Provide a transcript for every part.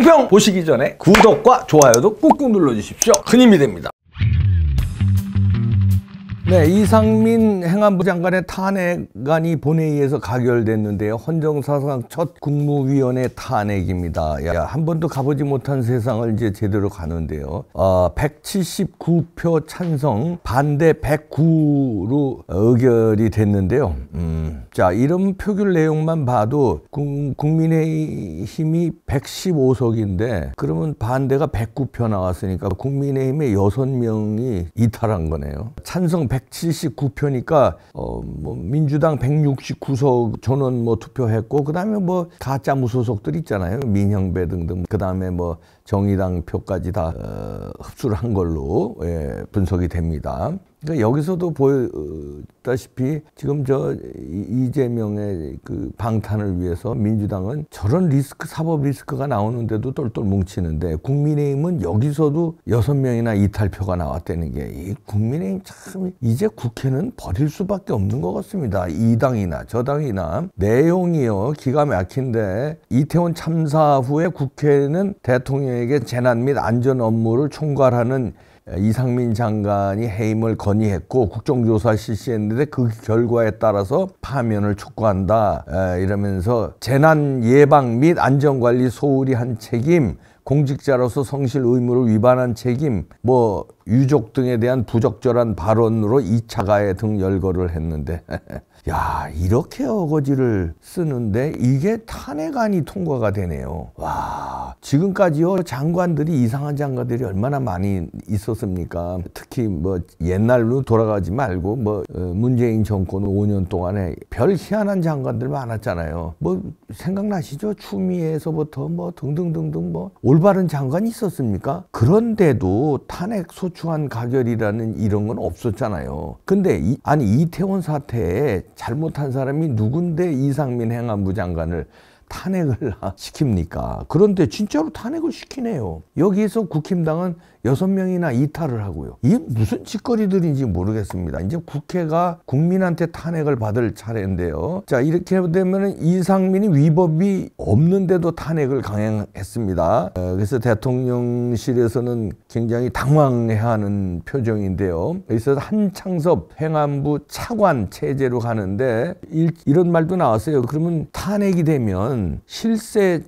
똥평 보시기 전에 구독과 좋아요도 꾹꾹 눌러주십시오. 큰 힘이 됩니다. 네, 이상민 행안부 장관의 탄핵안이 본회의에서 가결됐는데요. 헌정사상 첫 국무위원회 탄핵입니다. 야, 한 번도 가보지 못한 세상을 이제 제대로 가는데요. 어, 아, 179표 찬성, 반대 109로 의결이 됐는데요. 음, 자, 이런 표결 내용만 봐도 국민의힘이 115석인데 그러면 반대가 109표 나왔으니까 국민의힘의 6명이 이탈한 거네요. 찬성 1 179표니까 어뭐 민주당 169석 저는 뭐 투표했고 그다음에 뭐 가짜 무소속들 있잖아요. 민형배 등등 그다음에 뭐 정의당 표까지 다 어, 흡수를 한 걸로 예, 분석이 됩니다. 그러니까 여기서도 보였다시피 지금 저 이재명의 그 방탄을 위해서 민주당은 저런 리스크 사법 리스크가 나오는데도 똘똘 뭉치는데 국민의힘은 여기서도 여섯 명이나 이탈표가 나왔다는 게 이 국민의힘 참 이제 국회는 버릴 수밖에 없는 것 같습니다. 이 당이나 저 당이나 내용이요 기가 막힌데 이태원 참사 후에 국회는 대통령에게 재난 및 안전 업무를 총괄하는 이상민 장관이 해임을 건의했고 국정조사 실시했는데 그 결과에 따라서 파면을 촉구한다 이러면서 재난 예방 및 안전관리 소홀히 한 책임 공직자로서 성실 의무를 위반한 책임, 뭐 유족 등에 대한 부적절한 발언으로 2차 가해 등 열거를 했는데 야 이렇게 어거지를 쓰는데 이게 탄핵안이 통과가 되네요. 와 지금까지요 장관들이 이상한 장관들이 얼마나 많이 있었습니까? 특히 뭐 옛날로 돌아가지 말고 뭐 어, 문재인 정권 5년 동안에 별 희한한 장관들 많았잖아요. 뭐 생각나시죠? 추미애에서부터 뭐 등등등등 뭐 올바른 장관이 있었습니까? 그런데도 탄핵 소추한 가결이라는 이런 건 없었잖아요. 근데 이, 아니 이태원 사태에 잘못한 사람이 누군데 이상민 행안부 장관을 탄핵을 시킵니까? 그런데 진짜로 탄핵을 시키네요. 여기에서 국힘당은 6명이나 이탈을 하고요. 이게 무슨 짓거리들인지 모르겠습니다. 이제 국회가 국민한테 탄핵을 받을 차례인데요. 자, 이렇게 되면 이상민이 위법이 없는데도 탄핵을 강행했습니다. 어, 그래서 대통령실에서는 굉장히 당황해하는 표정인데요. 그래서 한창섭 행안부 차관 체제로 가는데 일, 이런 말도 나왔어요. 그러면 탄핵이 되면 이번는 실세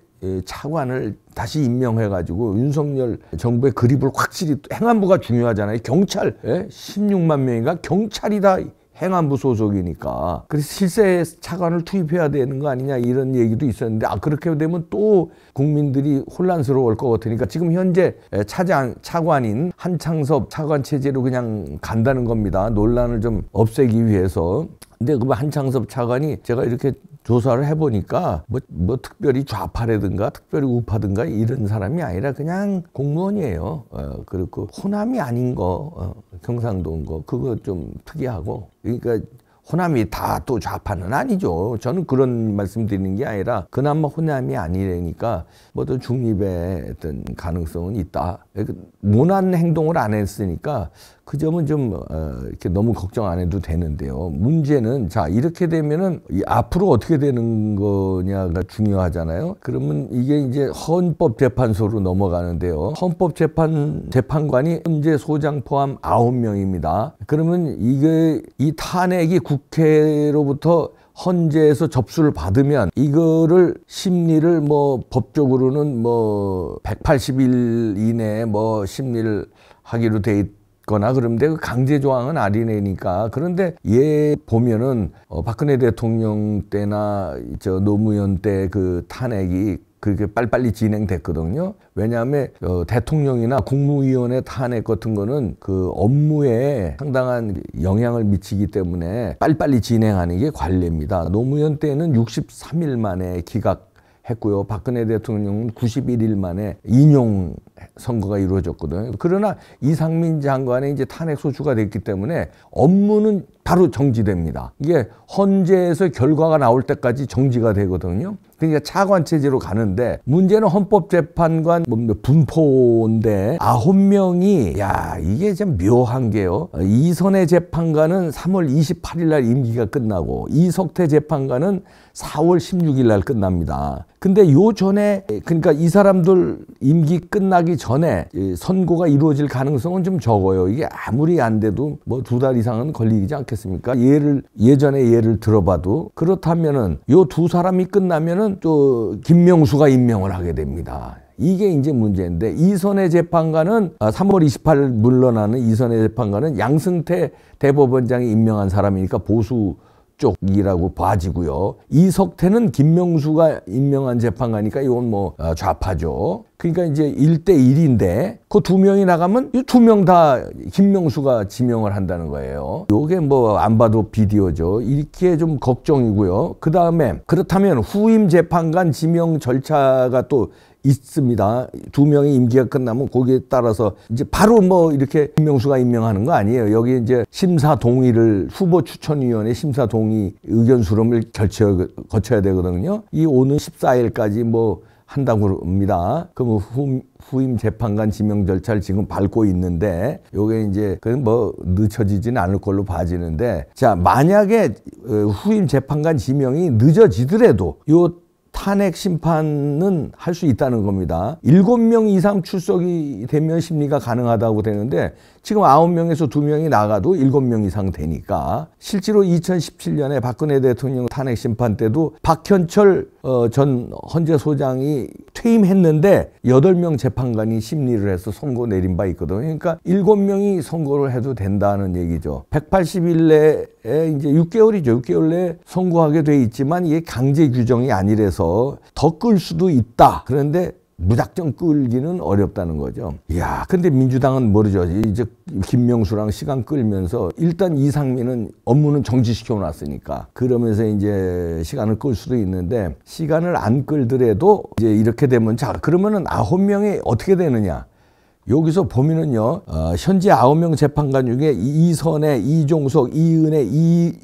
차관을 다시 임명해가지고 윤석열 정부의 그립을 확실히 행안부가 중요하잖아요. 경찰 16만 명인가 경찰이다 행안부 소속이니까 그래서 실세 차관을 투입해야 되는 거 아니냐 이런 얘기도 있었는데 아 그렇게 되면 또 국민들이 혼란스러울 것 같으니까 지금 현재 차장 차관인 한창섭 차관 체제로 그냥 간다는 겁니다 논란을 좀 없애기 위해서 근데 그 한창섭 차관이 제가 이렇게 조사를 해보니까 뭐, 뭐 특별히 좌파라든가 특별히 우파든가 이런 사람이 아니라 그냥 공무원이에요. 어, 그리고 호남이 아닌 거, 어, 경상도인 거, 그거 좀 특이하고. 그러니까 호남이 다 또 좌파는 아니죠. 저는 그런 말씀 드리는 게 아니라 그나마 호남이 아니라니까 뭐 어떤 중립의 어떤 가능성은 있다. 그 무난 행동을 안 했으니까 그 점은 좀 어, 이렇게 너무 걱정 안 해도 되는데요. 문제는 자 이렇게 되면은 이 앞으로 어떻게 되는 거냐가 중요하잖아요. 그러면 이게 이제 헌법재판소로 넘어가는데요. 헌법재판 재판관이 현재 소장 포함 아홉 명입니다 그러면 이게 이 탄핵이 국회로부터 헌재에서 접수를 받으면 이거를 심리를 뭐 법적으로는 뭐 180일 이내에 뭐 심리를 하기로 돼 있거나 그런데 그 강제 조항은 아니네니까 그런데 얘 보면은 어 박근혜 대통령 때나 저 노무현 때 그 탄핵이 그게 렇 빨리빨리 진행됐거든요. 왜냐하면 어, 대통령이나 국무위원회 탄핵 같은 거는 그 업무에 상당한 영향을 미치기 때문에 빨리빨리 진행하는 게 관례입니다. 노무현 때는 63일 만에 기각 했고요. 박근혜 대통령은 91일 만에 인용 선거가 이루어졌거든요. 그러나 이상민 장관의 이제 탄핵 소추가 됐기 때문에 업무는 바로 정지됩니다. 이게 헌재에서 결과가 나올 때까지 정지가 되거든요. 그러니까 차관 체제로 가는데 문제는 헌법재판관 뭐 분포인데 아홉 명이 야 이게 참 묘한 게요. 이선의 재판관은 3월 28일 날 임기가 끝나고 이석태 재판관은 4월 16일 날 끝납니다. 근데 요 전에 그러니까 이 사람들 임기 끝나기 전에 선고가 이루어질 가능성은 좀 적어요. 이게 아무리 안 돼도 뭐 두 달 이상은 걸리지 않겠습니까? 예를 예전에 예를 들어봐도 그렇다면은 요 두 사람이 끝나면은 되면또 김명수가 임명을 하게 됩니다. 이게 이제 문제인데 이선의 재판관은 3월 아, 28일 물러나는 이선의 재판관은 양승태 대법원장이 임명한 사람이니까 보수 쪽이라고 봐지고요. 이석태는 김명수가 임명한 재판관이니까 이건 뭐 아, 좌파죠. 그러니까 이제 1대1인데 그 두 명이 나가면 이 두 명 다 김명수가 지명을 한다는 거예요. 요게 뭐 안 봐도 비디오죠. 이렇게 좀 걱정이고요. 그다음에 그렇다면 후임 재판관 지명 절차가 또 있습니다. 두 명의 임기가 끝나면 거기에 따라서 이제 바로 뭐 이렇게 김명수가 임명하는 거 아니에요. 여기 이제 심사 동의를 후보 추천위원회 심사 동의 의견 수렴을 결쳐, 거쳐야 되거든요. 이 오는 14일까지 뭐 한다고 합니다. 그럼 뭐 후, 후임 재판관 지명 절차를 지금 밟고 있는데 요게 이제 그뭐 늦춰지지는 않을 걸로 봐지는데 자 만약에 어, 후임 재판관 지명이 늦어지더라도 요 탄핵 심판은 할 수 있다는 겁니다. 7명 이상 출석이 되면 심리가 가능하다고 되는데 지금 9명에서 2명이 나가도 7명 이상 되니까 실제로 2017년에 박근혜 대통령 탄핵 심판 때도 박현철 어, 전 헌재 소장이 퇴임했는데 8명 재판관이 심리를 해서 선고 내린 바 있거든요. 그러니까 7명이 선고를 해도 된다는 얘기죠. 180일 내에 에 이제 6개월이죠. 6개월 내에 선고하게 돼 있지만 이게 강제 규정이 아니라서 더 끌 수도 있다. 그런데 무작정 끌기는 어렵다는 거죠. 야, 근데 민주당은 모르죠. 이제 김명수랑 시간 끌면서 일단 이상민은 업무는 정지시켜 놨으니까 그러면서 이제 시간을 끌 수도 있는데 시간을 안 끌더라도 이제 이렇게 되면 자, 그러면은 아홉 명이 어떻게 되느냐? 여기서 보면은요, 어, 현재 아홉 명 재판관 중에 이선혜, 이종석, 이은혜,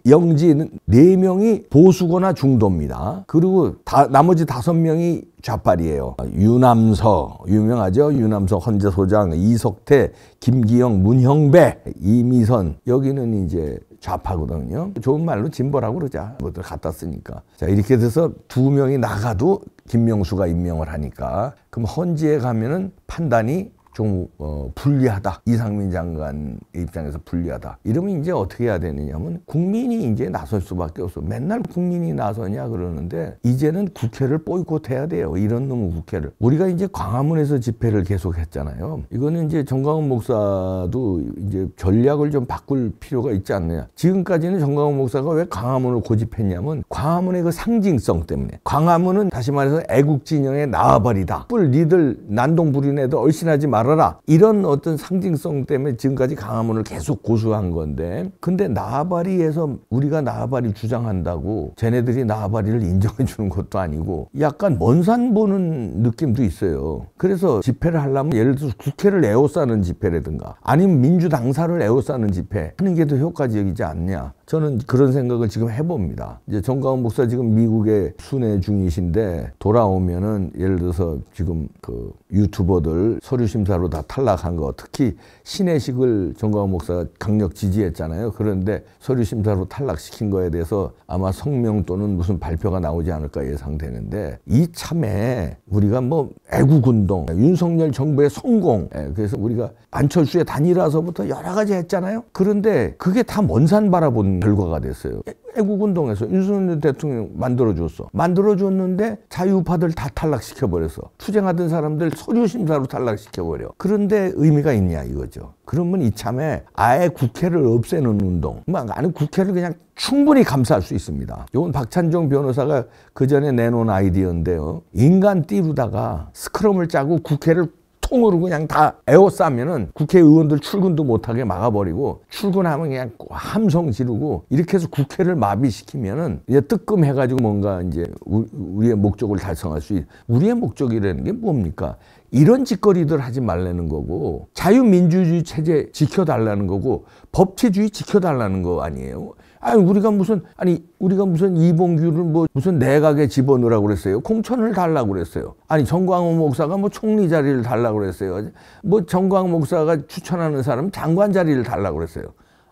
이영진 네명이 보수거나 중도입니다. 그리고 다, 나머지 다섯 명이 좌빨이에요. 유남석, 유명하죠? 유남석 헌재 소장, 이석태, 김기영, 문형배, 이미선. 여기는 이제 좌파거든요. 좋은 말로 진보라고 그러자. 뭐들 갖다 쓰니까. 자, 이렇게 돼서 두 명이 나가도 김명수가 임명을 하니까. 그럼 헌재에 가면은 판단이 좀 어, 불리하다. 이상민 장관의 입장에서 불리하다. 이러면 이제 어떻게 해야 되느냐면 국민이 이제 나설 수밖에 없어. 맨날 국민이 나서냐 그러는데 이제는 국회를 보이콧해야 돼요. 이런 놈의 국회를. 우리가 이제 광화문에서 집회를 계속했잖아요. 이거는 이제 정광훈 목사도 이제 전략을 좀 바꿀 필요가 있지 않느냐. 지금까지는 정광훈 목사가 왜 광화문을 고집했냐면 광화문의 그 상징성 때문에. 광화문은 다시 말해서 애국 진영의 나아버리다뿔 니들 난동 부린네도 얼씬하지 말 말아라. 이런 어떤 상징성 때문에 지금까지 강화문을 계속 고수한 건데 근데 나발이에서 우리가 나발이 주장한다고 쟤네들이 나발이를 인정해 주는 것도 아니고 약간 먼산 보는 느낌도 있어요. 그래서 집회를 하려면 예를 들어서 국회를 에워싸는 집회라든가 아니면 민주당사를 에워싸는 집회 하는 게 더 효과적이지 않냐. 저는 그런 생각을 지금 해봅니다. 이제 정광훈 목사 지금 미국에 순회 중이신데 돌아오면은 예를 들어서 지금 그 유튜버들 서류 심사로 다 탈락한 거 특히 신해식을 정광훈 목사가 강력 지지했잖아요. 그런데 서류 심사로 탈락시킨 거에 대해서 아마 성명 또는 무슨 발표가 나오지 않을까 예상되는데 이 참에 우리가 뭐 애국운동, 윤석열 정부의 성공, 예, 그래서 우리가 안철수의 단일화서부터 여러 가지 했잖아요. 그런데 그게 다 먼 산 바라본 결과가 됐어요. 애국운동에서 윤석열 대통령 만들어줬어. 만들어줬는데 자유파들 다 탈락시켜버렸어. 투쟁하던 사람들 서류심사로 탈락시켜버려. 그런데 의미가 있냐 이거죠. 그러면 이참에 아예 국회를 없애는 운동. 뭐, 아니 국회를 그냥 충분히 감싸할 수 있습니다. 이건 박찬종 변호사가 그 전에 내놓은 아이디어인데요. 인간 띠루다가 스크럼을 짜고 국회를 통으로 그냥 다 에워싸면은 국회의원들 출근도 못하게 막아버리고 출근하면 그냥 함성 지르고 이렇게 해서 국회를 마비시키면은 이제 뜨끔해가지고 뭔가 이제 우리의 목적을 달성할 수 있. 우리의 목적이라는 게 뭡니까? 이런 짓거리들 하지 말라는 거고 자유민주주의 체제 지켜달라는 거고 법치주의 지켜달라는 거 아니에요. 아니 우리가 무슨 아니 우리가 무슨 이봉규를 뭐 무슨 내각에 네 집어넣으라고 그랬어요. 공천을 달라고 그랬어요. 아니 정광호 목사가 뭐 총리 자리를 달라고 그랬어요. 뭐 정광호 목사가 추천하는 사람 장관 자리를 달라고 그랬어요.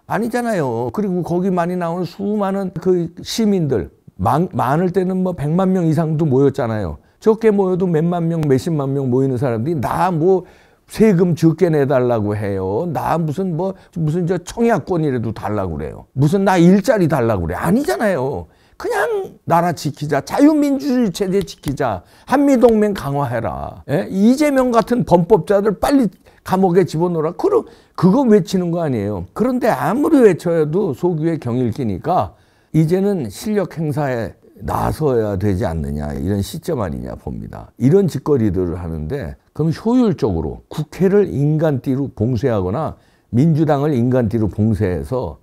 아니잖아요. 그리고 거기 많이 나오는 수많은 그 시민들 많, 많을 때는 뭐 100만 명 이상도 모였잖아요. 적게 모여도 몇만 명, 몇십만 명 모이는 사람들이 나뭐 세금 적게 내달라고 해요. 나 무슨 뭐 무슨 저 청약권이라도 달라고 그래요. 무슨 나 일자리 달라고 그래. 아니잖아요. 그냥 나라 지키자. 자유민주주의 체제 지키자. 한미동맹 강화해라. 예? 이재명 같은 범법자들 빨리 감옥에 집어넣어라. 그러, 그거 외치는 거 아니에요. 그런데 아무리 외쳐도 소규의 경일기니까 이제는 실력 행사에 나서야 되지 않느냐 이런 시점 아니냐 봅니다. 이런 짓거리들을 하는데 그럼 효율적으로 국회를 인간띠로 봉쇄하거나 민주당을 인간띠로 봉쇄해서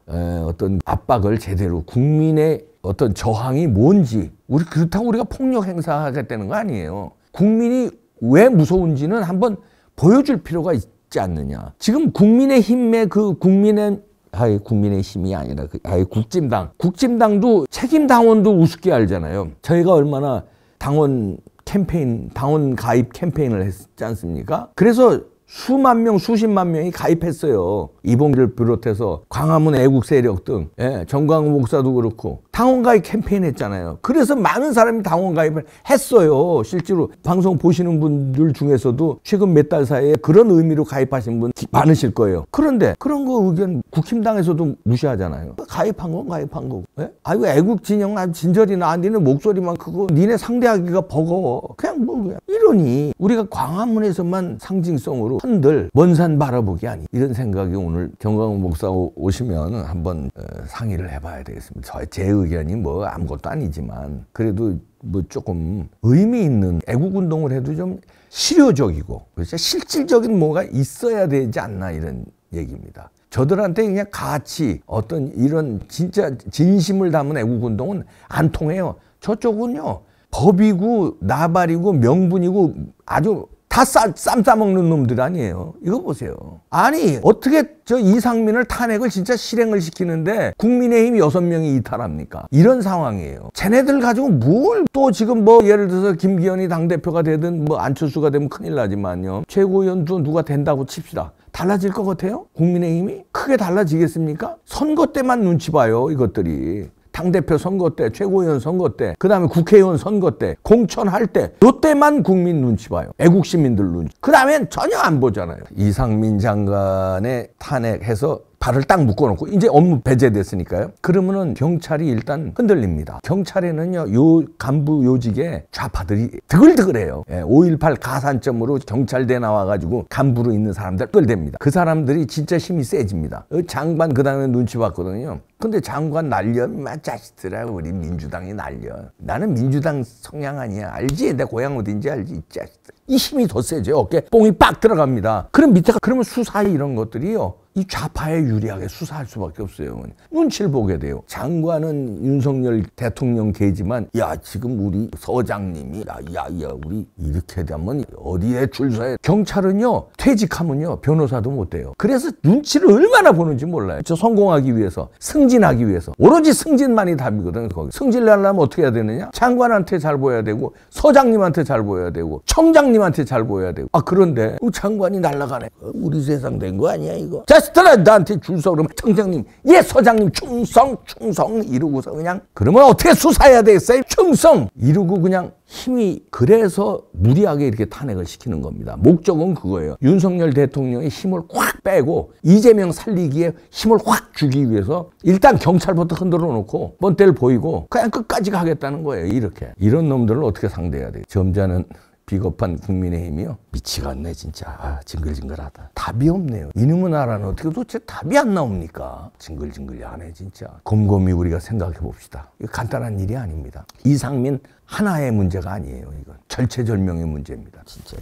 어떤 압박을 제대로 국민의 어떤 저항이 뭔지 우리 그렇다고 우리가 폭력 행사하겠다는 거 아니에요. 국민이 왜 무서운지는 한번 보여줄 필요가 있지 않느냐. 지금 국민의 힘의 그 국민의 아예 국민의 힘이 아니라 그 아예 국진당 국진당도 책임 당원도 우습게 알잖아요. 저희가 얼마나 당원 캠페인, 당원 가입 캠페인을 했지 않습니까? 그래서 수만 명, 수십만 명이 가입했어요. 이봉기을 비롯해서 광화문 애국 세력 등 예, 정광 목사도 그렇고 당원가입 캠페인 했잖아요. 그래서 많은 사람이 당원가입을 했어요. 실제로 방송 보시는 분들 중에서도 최근 몇 달 사이에 그런 의미로 가입하신 분 많으실 거예요. 그런데 그런 거 의견 국힘당에서도 무시하잖아요. 가입한 건 가입한 거고. 예? 아이고 애국 진영 아 진절이나 니네 목소리만 크고 니네 상대하기가 버거워. 그냥 뭐 그냥 이러니 우리가 광화문에서만 상징성으로 흔들 먼 산 바라보기 아니 이런 생각이 오늘 경광 목사 오시면 한번 어, 상의를 해봐야 되겠습니다. 저의 제 의견. 의견이 뭐 아무것도 아니지만 그래도 뭐 조금 의미 있는 애국 운동을 해도 좀 실효적이고 실질적인 뭐가 있어야 되지 않나 이런 얘기입니다. 저들한테 그냥 같이 어떤 이런 진짜 진심을 담은 애국 운동은 안 통해요. 저쪽은요 법이고 나발이고 명분이고 아주 다쌈 싸먹는 놈들 아니에요. 이거 보세요. 아니 어떻게 저 이상민을 탄핵을 진짜 실행을 시키는데 국민의힘 6명이 이탈합니까? 이런 상황이에요. 쟤네들 가지고 뭘 또 지금 뭐 예를 들어서 김기현이 당대표가 되든 뭐 안철수가 되면 큰일 나지만요. 최고위원도 누가 된다고 칩시다. 달라질 것 같아요? 국민의힘이? 크게 달라지겠습니까? 선거 때만 눈치 봐요 이것들이. 당대표 선거 때, 최고위원 선거 때, 그 다음에 국회의원 선거 때, 공천할 때, 요 때만 국민 눈치 봐요. 애국시민들 눈치. 그 다음엔 전혀 안 보잖아요. 이상민 장관의 탄핵해서 발을 딱 묶어놓고 이제 업무 배제됐으니까요. 그러면은 경찰이 일단 흔들립니다. 경찰에는요, 요 간부 요직에 좌파들이 드글드글해요. 예, 5.18 가산점으로 경찰대 나와가지고 간부로 있는 사람들 끌댑니다. 그 사람들이 진짜 힘이 세집니다. 어, 장관 그 다음에 눈치 봤거든요. 근데 장관 날려 막 자식들아 우리 민주당이 날려 나는 민주당 성향 아니야 알지 내 고향 어딘지 알지 이 자식들 이 힘이 더 세죠 어깨 뽕이 빡 들어갑니다 그럼 밑에가 그러면 수사위 이런 것들이요 이 좌파에 유리하게 수사할 수밖에 없어요. 눈치를 보게 돼요. 장관은 윤석열 대통령 계지만 야 지금 우리 서장님이 야야야 우리 이렇게 되면 어디에 줄서야 경찰은요 퇴직하면요 변호사도 못 돼요. 그래서 눈치를 얼마나 보는지 몰라요. 저 성공하기 위해서 승진하기 위해서 오로지 승진만이 답이거든 거기. 승진 하려면 어떻게 해야 되느냐? 장관한테 잘 보여야 되고 서장님한테 잘 보여야 되고 청장님한테 잘 보여야 되고 아 그런데 어, 장관이 날라가네 어, 우리 세상 된 거 아니야 이거? 자 엑스트라 나한테 줄서 그러면 청장님 예 소장님 충성 충성 이러고서 그냥 그러면 어떻게 수사해야 되겠어요? 충성 이러고 그냥 힘이 그래서 무리하게 이렇게 탄핵을 시키는 겁니다. 목적은 그거예요. 윤석열 대통령의 힘을 확 빼고 이재명 살리기에 힘을 확 주기 위해서 일단 경찰부터 흔들어 놓고 번때를 보이고 그냥 끝까지 가겠다는 거예요. 이렇게. 이런 놈들을 어떻게 상대해야 돼요? 점자는 비겁한 국민의힘이요. 미치겠네 진짜. 아, 징글징글하다. 답이 없네요. 이놈의 나라는 어떻게 도대체 답이 안 나옵니까? 징글징글하네 진짜. 곰곰이 우리가 생각해 봅시다. 이거 간단한 일이 아닙니다. 이상민 하나의 문제가 아니에요. 이건 절체절명의 문제입니다. 진짜.